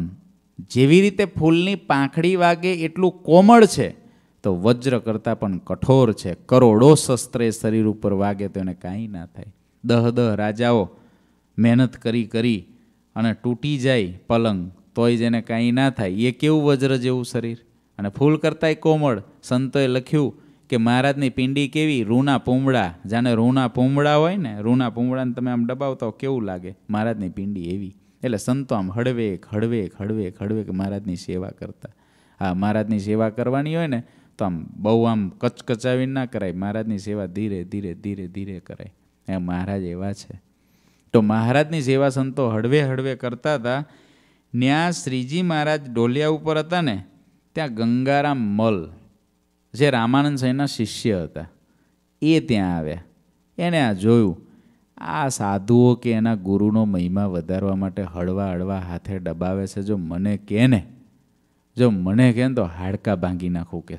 જેવી રીતે ફૂલની પાંખડી વાગે એટલું કોમળ છે તો વજ્ર કરતાં પણ કઠોર છે કરોડો શસ્ત્રે શરીર ઉપર વાગે તો એને કાંઈ ના થાય દહ દહ રાજાઓ મહેનત કરી કરી અને તૂટી જાય પલંગ તોય જેને કાંઈ ના થાય એ કેવું વજ્ર જેવું શરીર અને ફૂલ કરતાંય કોમળ સંતોએ લખ્યું કે મહારાજની પિંડી કેવી રૂના પૂમડા જાણે રૂના પૂમડા હોય ને રૂના પૂમડાને તમે આમ ડબાવતા કેવું લાગે મહારાજની પિંડી એવી એટલે સંતો આમ હળવેક હળવેક હળવેક હળવેક મહારાજની સેવા કરતા હા મહારાજની સેવા કરવાની હોય ને તો આમ બહુ આમ કચકચાવીને ના કરાય મહારાજની સેવા ધીરે ધીરે ધીરે ધીરે કરાય એ મહારાજ એવા છે તો મહારાજની સેવા સંતો હળવે હળવે કરતા હતા ત્યાં શ્રીજી મહારાજ ડોલિયા ઉપર હતા ને ત્યાં ગંગારામ મલ જે રામાનંદ સ્વામીના શિષ્ય હતા એ ત્યાં આવ્યા એણે આ જોયું આ સાધુઓ કે એના ગુરુનો મહિમા વધારવા માટે હળવા હળવા હાથે ડબાવે છે જો મને કહે ને જો મને કહે ને તો હાડકા ભાંગી નાખું કે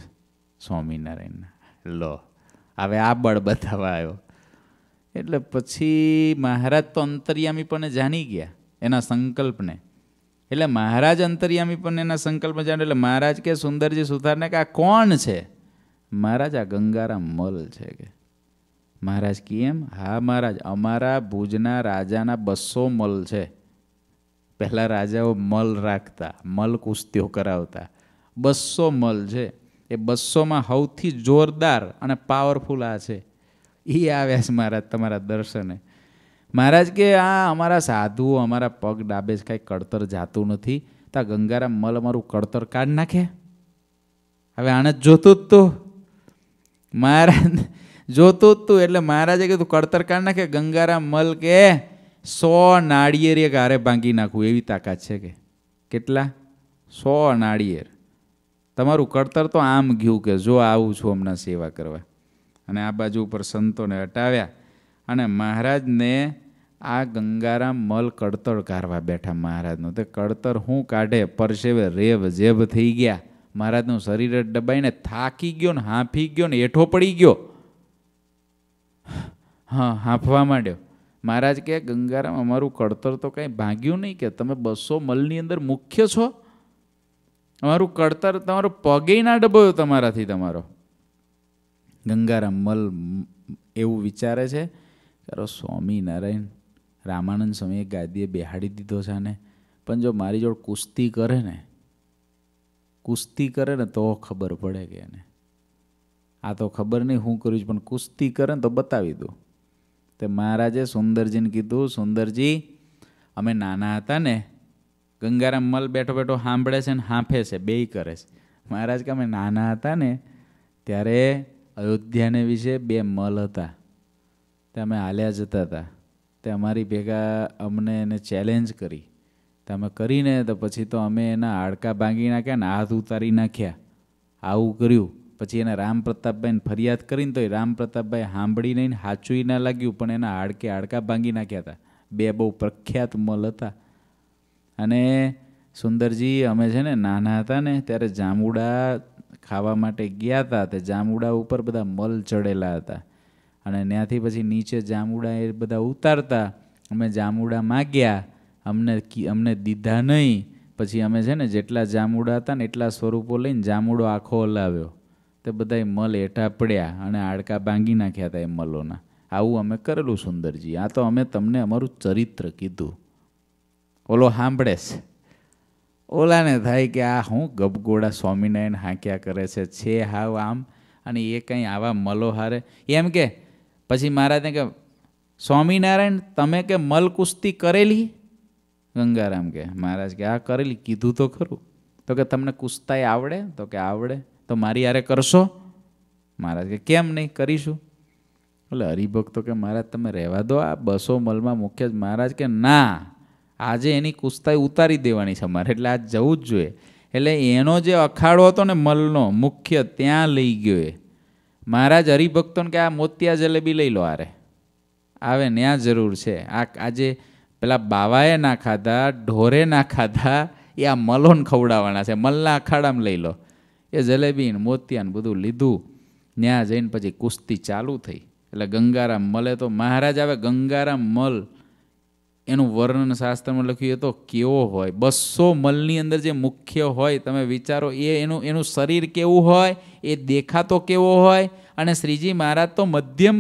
સ્વામિનારાયણના લો હવે આ બળ બતાવવા આવ્યો એટલે પછી મહારાજ તો અંતર્યામી પણ જાણી ગયા એના સંકલ્પને એટલે મહારાજ અંતર્યામી પણ એના સંકલ્પ જાણે એટલે મહારાજ કે સુંદરજી સુથારને કે આ કોણ છે મહારાજ આ ગંગારામ મલ છે કે મહારાજ કેમ હા મહારાજ અમારા ભુજના રાજાના બસો મલ છે પહેલાં રાજાઓ મલ રાખતા મલ કુસ્તીઓ કરાવતા બસો મલ છે એ બસોમાં સૌથી જોરદાર અને પાવરફુલ આ છે એ આવ્યા છે મહારાજ તમારા દર્શને મહારાજ કે આ અમારા સાધુ અમારા પગ ડાબે જ કાંઈ કડતર જાતું નથી તો આ ગંગારામ મલ અમારું કળતર કાઢ નાખે હવે આને જોતું જ તું મહારાજ જોતું જ તું એટલે મહારાજે કીધું કળતર કાઢ નાખે ગંગારામ મલ કે સો નાળિયેર એ હારે ભાંગી નાખવું એવી તાકાત છે કે કેટલા સો નાળિયેર તમારું કડતર તો આમ ગયું કે જો આવું છું હમણાં સેવા કરવા અને આ બાજુ ઉપર સંતોને હટાવ્યા અને મહારાજને આ ગંગારામ મલ કડતર કાઢવા બેઠા મહારાજનું તે કડતર હું કાઢે પરસેવે રેબ જેબ થઈ ગયા મહારાજનું શરીર જ દબાઈને થાકી ગયો ને હાંફી ગયો ને એઠો પડી ગયો હા હાંફવા માંડ્યો મહારાજ કે ગંગારામ અમારું કડતર તો કાંઈ ભાગ્યું નહીં કે તમે બસો મલની અંદર મુખ્ય છો અમારું કડતર તમારો પગે ના ડબોયો તમારાથી તમારો ગંગારામ મલ એવું વિચારે છે અરે સ્વામી નારાયણ રામાનંદ સ્વામીએ ગાદીએ બેહાડી દીધો છે ને પણ જો મારી જોડે કુસ્તી કરે ને કુસ્તી કરે ને તો ખબર પડે કે એને આ તો ખબર નહીં હું કર્યું પણ કુસ્તી કરે ને તો બતાવી દઉં તે મહારાજે સુંદરજીને કીધું સુંદરજી અમે નાના હતા ને ગંગારામ મલ બેઠો બેઠો સાંભળે છે ને હાંફે છે બેય કરે છે મહારાજ કે અમે નાના હતા ને ત્યારે અયોધ્યાને વિશે બે મલ હતા તે અમે હાલ્યા જતા હતા તે અમારી ભેગા અમને એને ચેલેન્જ કરી તો અમે કરીને તો પછી તો અમે એના હાડકાં ભાંગી નાખ્યા ને હાથ ઉતારી નાખ્યા આવું કર્યું પછી એને રામ પ્રતાપભાઈને ફરિયાદ કરીને તો એ રામ પ્રતાપભાઈ સાંભળી નહીં સાચું ના લાગ્યું પણ એના હાડકે હાડકાં ભાંગી નાખ્યા હતા બે બહુ પ્રખ્યાત મલ હતા અને સુંદરજી અમે છે ને નાના હતા ને ત્યારે જામુડા ખાવા માટે ગયા હતા તે જામુડા ઉપર બધા મલ ચડેલા હતા અને ત્યાંથી પછી નીચે જામુડા એ બધા ઉતારતા અમે જામુડા માગ્યા અમને અમને દીધા નહીં પછી અમે છે ને જેટલા જામુડા હતા ને એટલા સ્વરૂપો લઈને જામુડો આખો હલાવ્યો તે બધાએ મલ એટા પડ્યા અને હાડકા ભાંગી નાખ્યા હતા એ મલોના આવું અમે કરેલું સુંદરજી આ તો અમે તમને અમારું ચરિત્ર કીધું ઓલો સાંભળે છે ઓલાને થાય કે આ હું ગબગોડા સ્વામિનારાયણ હાંક્યા કરે છે છે હાવ આમ અને એ કંઈ આવા મલો હારે એમ કે પછી મહારાજને કે સ્વામિનારાયણ તમે કે મલ કુસ્તી કરેલી ગંગારામ કે મહારાજ કે આ કરેલી કીધું તો ખરું તો કે તમને કુસ્તાય આવડે તો કે આવડે તો મારી યારે કરશો મહારાજ કે કેમ નહીં કરીશું એટલે હરિભક્તો કે મહારાજ તમે રહેવા દો આ બસો મલમાં મુખ્ય જ મહારાજ કે ના આજે એની કુસ્તાઈ ઉતારી દેવાની છે મારે એટલે આ જવું જ જોઈએ એટલે એનો જે અખાડો હતો ને મલનો મુખ્ય ત્યાં લઈ ગયો એ મહારાજ હરિભક્તોને કે આ મોતિયા જલેબી લઈ લો આરે આવે ન્યા જરૂર છે આ આજે પેલા બાવાએ ના ખાધા ઢોરે ના ખાધા એ આ મલોન ખવડાવવાના છે મલના અખાડામાં લઈ લો એ જલેબીને મોતિયાને બધું લીધું ત્યાં જઈને પછી કુસ્તી ચાલુ થઈ એટલે ગંગારામ મળે તો મહારાજ આવે ગંગારામ મલ એનું વર્ણન શાસ્ત્રમાં લખ્યું તો કેવો હોય બસો મલની અંદર જે મુખ્ય હોય તમે વિચારો એ એનું એનું શરીર કેવું હોય એ દેખાતો કેવો હોય અને શ્રીજી મહારાજ તો મધ્યમ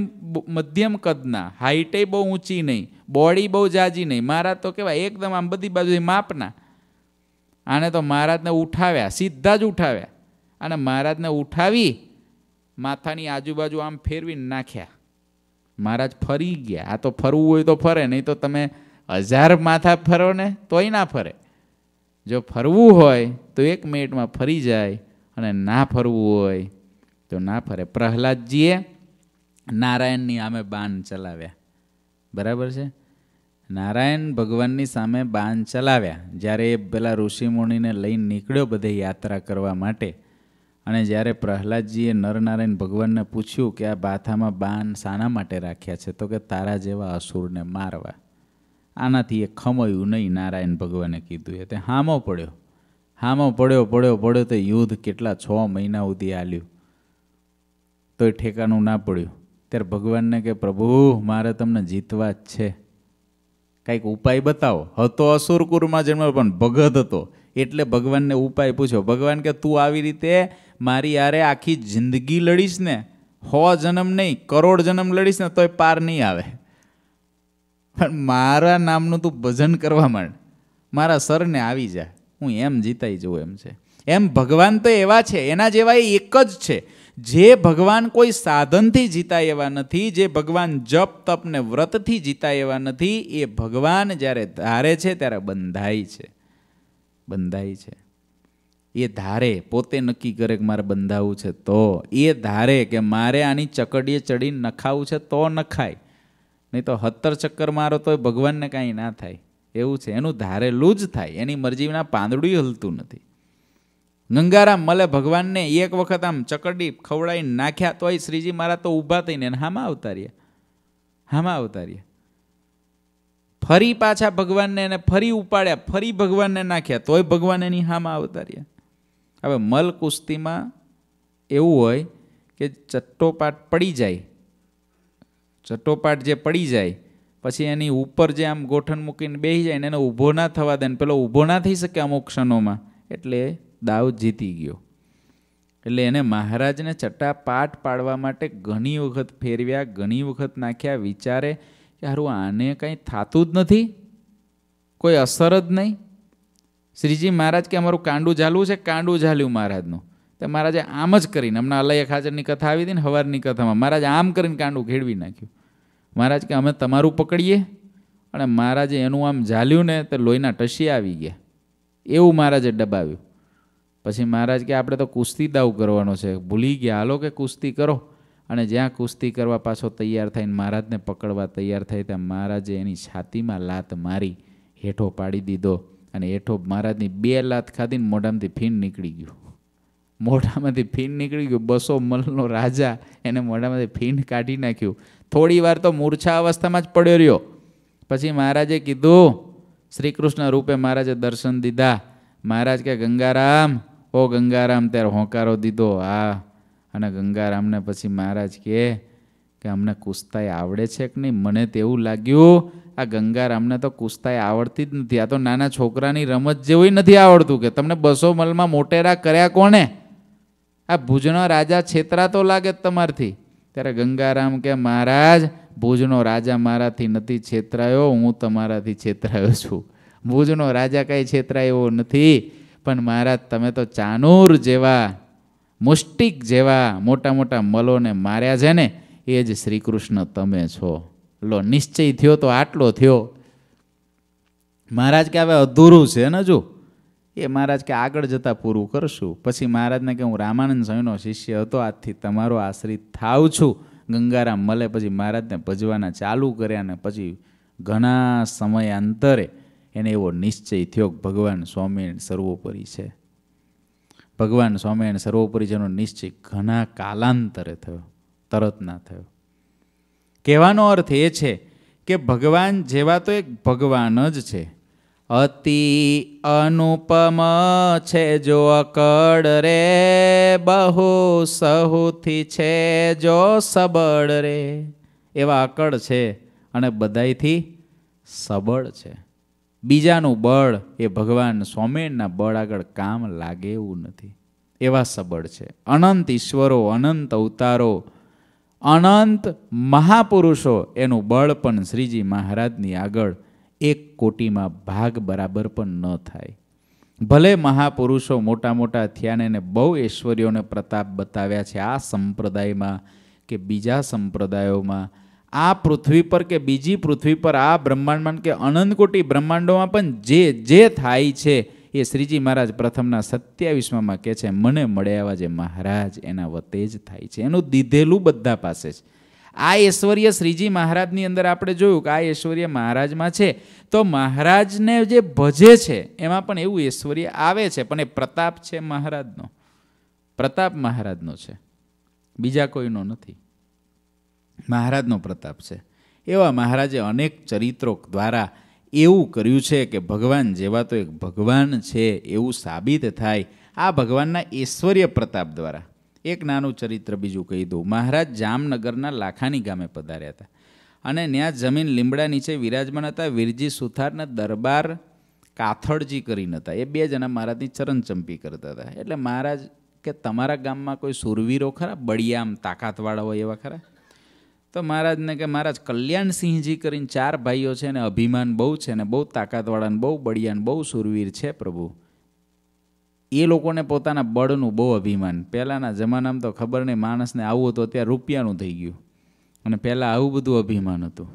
મધ્યમ કદના હાઇટે બહુ ઊંચી નહીં બોડી બહુ જાજી નહીં મહારાજ તો કેવા એકદમ આમ બધી બાજુથી માપના આને તો મહારાજને ઉઠાવ્યા સીધા જ ઉઠાવ્યા અને મહારાજને ઉઠાવી માથાની આજુબાજુ આમ ફેરવીને નાખ્યા મહારાજ ફરી ગયા આ તો ફરવું હોય તો ફરે નહીં તો તમે હજાર માથા ફરો ને તોય ના ફરે જો ફરવું હોય તો એક મિનિટમાં ફરી જાય અને ના ફરવું હોય તો ના ફરે પ્રહલાદજીએ નારાયણની આમે બાન ચલાવ્યા બરાબર છે નારાયણ ભગવાનની સામે બાણ ચલાવ્યા જ્યારે એ પેલા ઋષિમુનિને લઈને નીકળ્યો બધે યાત્રા કરવા માટે અને જ્યારે પ્રહલાદજીએ નરનારાયણ ભગવાનને પૂછ્યું કે આ બાથામાં બાણ શાના માટે રાખ્યા છે તો કે તારા જેવા અસુરને મારવા આનાથી એ ખમયું નહીં નારાયણ ભગવાને કીધું એ તે હામો પડ્યો હામો પડ્યો પડ્યો પડ્યો તો યુદ્ધ કેટલા છ મહિના સુધી આલ્યું તોય ઠેકાનું ના પડ્યું ત્યારે ભગવાનને કે પ્રભુ મારે તમને જીતવા જ છે કાંઈક ઉપાય બતાવો હતો અસુરકુરમાં જન્મ પણ ભગત હતો એટલે ભગવાનને ઉપાય પૂછ્યો ભગવાન કે તું આવી રીતે મારી યારે આખી જિંદગી લડીશ ને સો જન્મ નહીં કરોડ જન્મ લડીશ ને તોય પાર નહીં આવે પણ મારા નામનું તું ભજન કરવા માંડ મારા સરને આવી જા હું એમ જીતાઈ જઉં એમ છે એમ ભગવાન તો એવા છે એના જેવા એ એક જ છે જે ભગવાન કોઈ સાધનથી જીતા એવા નથી જે ભગવાન જપ તપ ને વ્રતથી જીતા એવા નથી એ ભગવાન જ્યારે ધારે છે ત્યારે બંધાય છે બંધાય છે એ ધારે પોતે નક્કી કરે કે મારે બંધાવવું છે તો એ ધારે કે મારે આની ચકડીએ ચડી નખાવું છે તો નખાય નહીં તો હત્તર ચક્કર મારો તો ભગવાનને કાંઈ ના થાય એવું છે એનું ધારેલું જ થાય એની મરજીના પાંદડું હલતું નથી ગંગારામ મલે ભગવાનને એક વખત આમ ચકડી ખવડાવી નાખ્યા તોય શ્રીજી મારા તો ઊભા થઈને હામાં અવતાર્યા હામાં અવતાર્યા ફરી પાછા ભગવાનને એને ફરી ઉપાડ્યા ફરી ભગવાનને નાખ્યા તોય ભગવાન એની હામાં અવતાર્યા હવે મલ કુસ્તીમાં એવું હોય કે ચટ્ટોપાટ પડી જાય ચટોપાટ જે પડી જાય પછી એની ઉપર જે આમ ગોઠણ મૂકીને બેસી જાય ને એને ઊભો ના થવા દે ને પેલો ઊભો ના થઈ શકે અમુક ક્ષણોમાં એટલે દાવ જીતી ગયો એટલે એને મહારાજને ચટાપાટ પાડવા માટે ઘણી વખત ફેરવ્યા ઘણી વખત નાખ્યા વિચારે કે હારું આને કંઈ થતું જ નથી કોઈ અસર જ નહીં શ્રીજી મહારાજ કે અમારું કાંડું ઝાલવું છે કાંડું ઝાલ્યું મહારાજનું તો મહારાજે આમ જ કરીને હમણાં અલય ખાચરની કથા આવી હતી ને હવારની કથામાં મહારાજ આમ કરીને કાંડું ખેડવી નાખ્યું મહારાજ કે અમે તમારું પકડીએ અને મહારાજે એનું આમ ઝાલ્યું ને તો લોહીના ટસી આવી ગયા એવું મહારાજે ડબાવ્યું પછી મહારાજ કે આપણે તો કુસ્તી દાવ કરવાનો છે ભૂલી ગયા હાલો કે કુસ્તી કરો અને જ્યાં કુસ્તી કરવા પાછો તૈયાર થઈને મહારાજને પકડવા તૈયાર થાય ત્યાં મહારાજે એની છાતીમાં લાત મારી હેઠો પાડી દીધો અને હેઠો મહારાજની બે લાત ખાધીને મોઢામાંથી ફીણ નીકળી ગયું મોઢામાંથી ફીણ નીકળી ગયું બસો મલનો રાજા એને મોઢામાંથી ફીણ કાઢી નાખ્યું થોડી વાર તો મૂર્છા અવસ્થામાં જ પડ્યો રહ્યો પછી મહારાજે કીધું શ્રી કૃષ્ણ રૂપે મહારાજે દર્શન દીધા મહારાજ કે ગંગારામ ઓ ગંગારામ ત્યારે હોંકારો દીધો આ અને ગંગારામને પછી મહારાજ કહે કે અમને કુસ્તાઈ આવડે છે કે નહીં મને તેવું લાગ્યું આ ગંગારામને તો કુસ્તાઈ આવડતી જ નથી આ તો નાના છોકરાની રમત જેવું નથી આવડતું કે તમને બસો મલમાં મોટેરા કર્યા કોને આ ભુજનો રાજા છેતરા તો લાગે તમારથી ત્યારે ગંગારામ કે મહારાજ ભુજનો રાજા મારાથી નથી છેતરાયો હું તમારાથી છેતરાયો છું ભુજનો રાજા કાંઈ છેતરાય એવો નથી પણ મહારાજ તમે તો ચાનૂર જેવા મુષ્ટિક જેવા મોટા મોટા મલોને માર્યા છે ને એ જ શ્રી કૃષ્ણ તમે છો લો નિશ્ચય થયો તો આટલો થયો મહારાજ કે હવે અધૂરું છે ને જો કે મહારાજ કે આગળ જતાં પૂરું કરશું પછી મહારાજને કે હું રામાનંદ સ્વામીનો શિષ્ય હતો આજથી તમારો આશ્રિત થાવ છું ગંગારામ મળે પછી મહારાજને ભજવાના ચાલુ કર્યા અને પછી ઘણા સમયાંતરે એને એવો નિશ્ચય થયો ભગવાન સ્વામિનારાયણ સર્વોપરી છે ભગવાન સ્વામિનારાયણ સર્વોપરી જેનો નિશ્ચય ઘણા કાલાંતરે થયો તરત ના થયો કહેવાનો અર્થ એ છે કે ભગવાન જેવા તો એક ભગવાન જ છે અતિ અનુપમ છે જો અકડ રે બહુ સહુથી છે જો સબળ રે એવા અકળ છે અને બધાયથી સબળ છે બીજાનું બળ એ ભગવાન સ્વામિનારાયણના બળ આગળ કામ લાગે એવું નથી એવા સબળ છે અનંત ઈશ્વરો અનંત અવતારો અનંત મહાપુરુષો એનું બળ પણ શ્રીજી મહારાજની આગળ એક કોટીમાં ભાગ બરાબર પણ ન થાય ભલે મહાપુરુષો મોટા મોટા થયા ને એને બહુ ઐશ્વર્યોને પ્રતાપ બતાવ્યા છે આ સંપ્રદાયમાં કે બીજા સંપ્રદાયોમાં આ પૃથ્વી પર કે બીજી પૃથ્વી પર આ બ્રહ્માંડમાં કે અનંતકોટી બ્રહ્માંડોમાં પણ જે જે થાય છે એ શ્રીજી મહારાજ પ્રથમના સત્યાવીસમાં કહે છે મને મળ્યા આવા જે મહારાજ એના વતે જ થાય છે એનું દીધેલું બધા પાસે છે આ ઐશ્વર્ય શ્રીજી મહારાજની અંદર આપણે જોયું કે આ ઐશ્વર્ય મહારાજમાં છે તો મહારાજને જે ભજે છે એમાં પણ એવું ઐશ્વર્ય આવે છે પણ એ પ્રતાપ છે મહારાજનો પ્રતાપ મહારાજનો છે બીજા કોઈનો નથી મહારાજનો પ્રતાપ છે એવા મહારાજે અનેક ચરિત્રો દ્વારા એવું કર્યું છે કે ભગવાન જેવા તો એક ભગવાન છે એવું સાબિત થાય આ ભગવાનના ઐશ્વર્ય પ્રતાપ દ્વારા એક નાનું ચરિત્ર બીજું કહી દઉં મહારાજ જામનગરના લાખાની ગામે પધાર્યા હતા અને ત્યાં જમીન લીમડા નીચે વિરાજમાન હતા વીરજી સુથારના દરબાર કાથડજી કરીને હતા એ બે જણા મહારાજની ચરણચંપી કરતા હતા એટલે મહારાજ કે તમારા ગામમાં કોઈ સુરવીરો ખરા બળિયામ તાકાતવાળા હોય એવા ખરા તો મહારાજને કે મહારાજ કલ્યાણસિંહજી કરીને ચાર ભાઈઓ છે ને અભિમાન બહુ છે ને બહુ તાકાતવાળાને બહુ બળિયાન બહુ સુરવીર છે પ્રભુ એ લોકોને પોતાના બળનું બહુ અભિમાન પહેલાંના જમાનામાં તો ખબર નહીં માણસને આવું હતું અત્યારે રૂપિયાનું થઈ ગયું અને પહેલાં આવું બધું અભિમાન હતું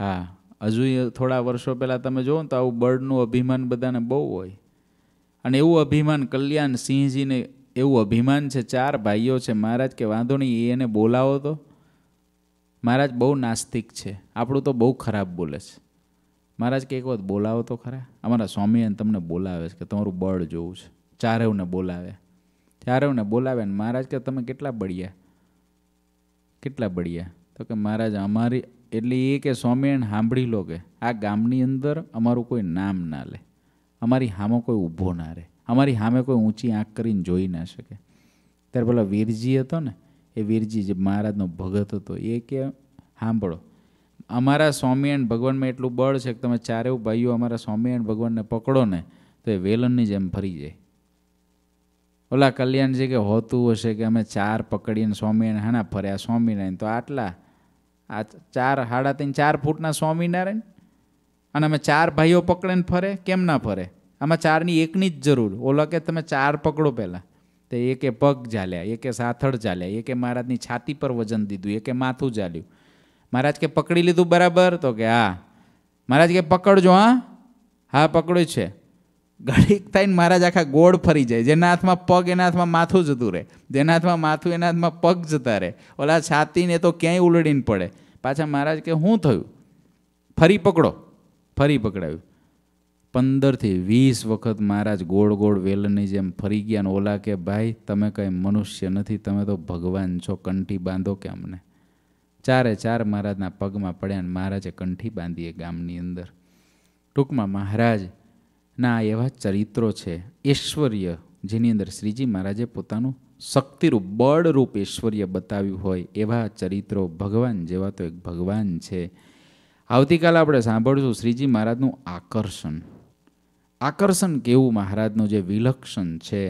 હા હજુ થોડા વર્ષો પહેલાં તમે જુઓ તો આવું બળનું અભિમાન બધાને બહુ હોય અને એવું અભિમાન કલ્યાણ સિંહજીને એવું અભિમાન છે ચાર ભાઈઓ છે મહારાજ કે વાંધો નહીં એને બોલાવો તો મહારાજ બહુ નાસ્તિક છે આપણું તો બહુ ખરાબ બોલે છે મહારાજ કે એક વખત બોલાવો તો ખરા અમારા સ્વામીએ તમને બોલાવે છે કે તમારું બળ જોવું છે ચારેવને બોલાવે ચારેવને બોલાવે ને મહારાજ કે તમે કેટલા બળ્યા કેટલા બળ્યા તો કે મહારાજ અમારી એટલે એ કે સ્વામિનારાયણ સાંભળી લો કે આ ગામની અંદર અમારું કોઈ નામ ના લે અમારી સામે કોઈ ઊભો ના રહે અમારી સામે કોઈ ઊંચી આંખ કરીને જોઈ ના શકે ત્યારે પેલા વીરજી હતો ને એ વીરજી જે મહારાજનો ભગત હતો એ કે સાંભળો અમારા સ્વામિનારાયણ ભગવાનમાં એટલું બળ છે કે તમે ચારેવ ભાઈઓ અમારા સ્વામિનારાયણ ભગવાનને પકડો ને તો એ વેલણની જેમ ફરી જાય ઓલા કલ્યાણજી કે હોતું હશે કે અમે ચાર પકડીને સ્વામિનારાયણ હાના ફર્યા સ્વામિનારાયણ તો આટલા આ ચાર સાડા ત્રણ ચાર ફૂટના સ્વામિનારાયણ અને અમે ચાર ભાઈઓ પકડીને ફરે કેમ ના ફરે આમાં ચારની એકની જ જરૂર ઓલા કે તમે ચાર પકડો પહેલાં તો એકે પગ ઝાલ્યા એકે સાથળ ઝાલ્યા એકે મહારાજની છાતી પર વજન દીધું એકે માથું ઝાલ્યું મહારાજ કે પકડી લીધું બરાબર તો કે હા મહારાજ કે પકડજો હા હા પકડ્યું છે ઘડીક થઈને મહારાજ આખા ગોળ ફરી જાય જેના હાથમાં પગ એના હાથમાં માથું જતું રહે જેના હાથમાં માથું એના હાથમાં પગ જતા રહે ઓલા છાતીને તો ક્યાંય ઉલડીને પડે પાછા મહારાજ કે શું થયું ફરી પકડો ફરી પકડાયું પંદરથી વીસ વખત મહારાજ ગોળ ગોળ વેલની જેમ ફરી ગયા ને ઓલા કે ભાઈ તમે કંઈ મનુષ્ય નથી તમે તો ભગવાન છો કંઠી બાંધો કે અમને ચારે ચાર મહારાજના પગમાં પડ્યા અને મહારાજે કંઠી બાંધીએ ગામની અંદર ટૂંકમાં મહારાજ ના એવા ચરિત્રો છે ઐશ્વર્ય જેની અંદર શ્રીજી મહારાજે પોતાનું શક્તિરૂપ બળરૂપ ઐશ્વર્ય બતાવ્યું હોય એવા ચરિત્રો ભગવાન જેવા તો એક ભગવાન છે આવતીકાલે આપણે સાંભળશું શ્રીજી મહારાજનું આકર્ષણ આકર્ષણ કેવું મહારાજનું જે વિલક્ષણ છે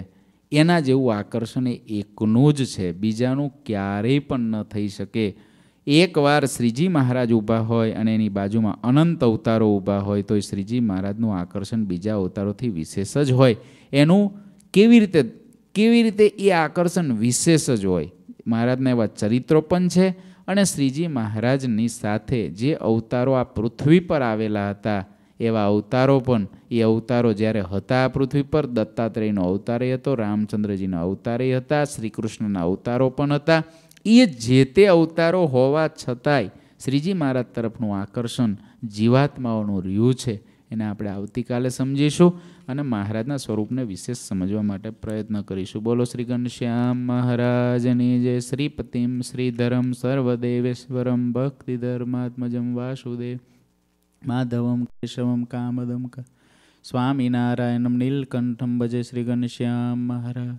એના જેવું આકર્ષણ એ એકનું જ છે બીજાનું ક્યારેય પણ ન થઈ શકે એકવાર શ્રીજી મહારાજ ઊભા હોય અને એની બાજુમાં અનંત અવતારો ઊભા હોય તો એ શ્રીજી મહારાજનું આકર્ષણ બીજા અવતારોથી વિશેષ જ હોય એનું કેવી રીતે કેવી રીતે એ આકર્ષણ વિશેષ જ હોય મહારાજના એવા ચરિત્રો પણ છે અને શ્રીજી મહારાજની સાથે જે અવતારો આ પૃથ્વી પર આવેલા હતા એવા અવતારો પણ એ અવતારો જ્યારે હતા આ પૃથ્વી પર દત્તાત્રેયનો અવતારે હતો રામચંદ્રજીના અવતારે હતા શ્રીકૃષ્ણના અવતારો પણ હતા એ જે તે અવતારો હોવા છતાંય શ્રીજી મહારાજ તરફનું આકર્ષણ જીવાત્માઓનું રહ્યું છે એને આપણે આવતીકાલે સમજીશું અને મહારાજના સ્વરૂપને વિશેષ સમજવા માટે પ્રયત્ન કરીશું બોલો શ્રી ઘનશ્યામ મહારાજની જય શ્રીપતિમ શ્રીધરમ સર્વદેવેશ્વરમ ભક્તિ ધર્માત્મજમ વાસુદેવ માધવમ કેશવમ કામદમ સ્વામિનારાયણ નીલકંઠમ ભજે શ્રી ઘનશ્યામ મહારાજ